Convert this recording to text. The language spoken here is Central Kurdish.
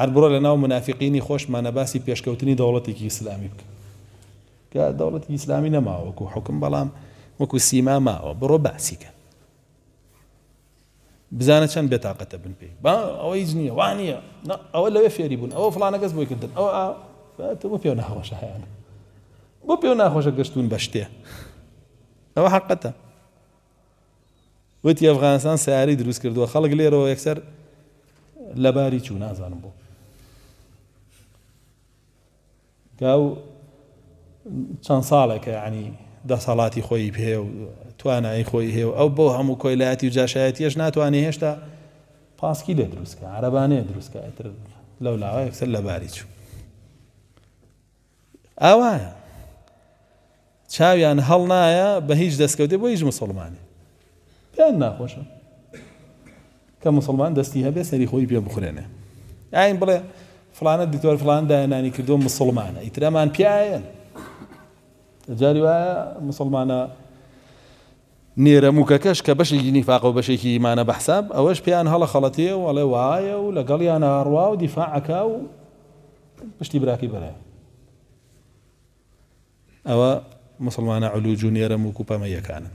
هەر بڕۆ لە ناو منافقینی خۆشمانە باسی پێشکەوتنی دەوڵەتێکی ئیسلامی بکە کە دەوڵەتی ئیسلامی نەماوەکو حکم بەڵام وەکو سیما ما و ماوە بڕۆ باسیکە بزانە چەند بێتاقەتە بن پی با او ئەوە هیچ نییە وانە ئەوە لەوێ فێری بوون ئەوە فلانە کەس بۆی او ئەوە پێ ناخۆشە هیان بۆ پێ ناخۆشە گەشتون بە شتێ ئەوە حقەتە وتی ئەفغانستان سیاری دروست کردووە خەڵک لیرو اکثر لباری چوو نازانم بۆ گاو چەند ساڵێکە عنی دەسەڵاتی خۆی پێ و توانایی خۆی هێو ئەو بۆ هەموو کۆیلایەتی و جاشایەتیەش ناتوانێ هێشتا پاسکی لێ دروستکە عربانەیە دروستکە ئەتر لەو لاوە یەکسەر لە باری چوو ئاوایە چاویان هەڵ نایە بە هیچ دەستکەوتێ بۆ هیچ مسلمانی پێیان ناخۆشە کە مسلمان دەستی هەبێ سەری خۆی پێ بخورێنێ ئاین بڵێ فلانە دیکتۆر فلان داهێنانی کردو مسلمانە ئیترامان پیاەن جاری وایە مسلمانە نێرەموکەکەش کە بەشێکی نیفاق و بەشێکی ایمانە بەحساب ئەوەش پێیان هەڵە خەڵەتەیە وڵێ وایە و لەگەڵیان هەڕوا و دیفاعەکە و پشتی براکی بەرە ئەوە مسلمانە علووج و نێرەم و کوپەمەیەکانن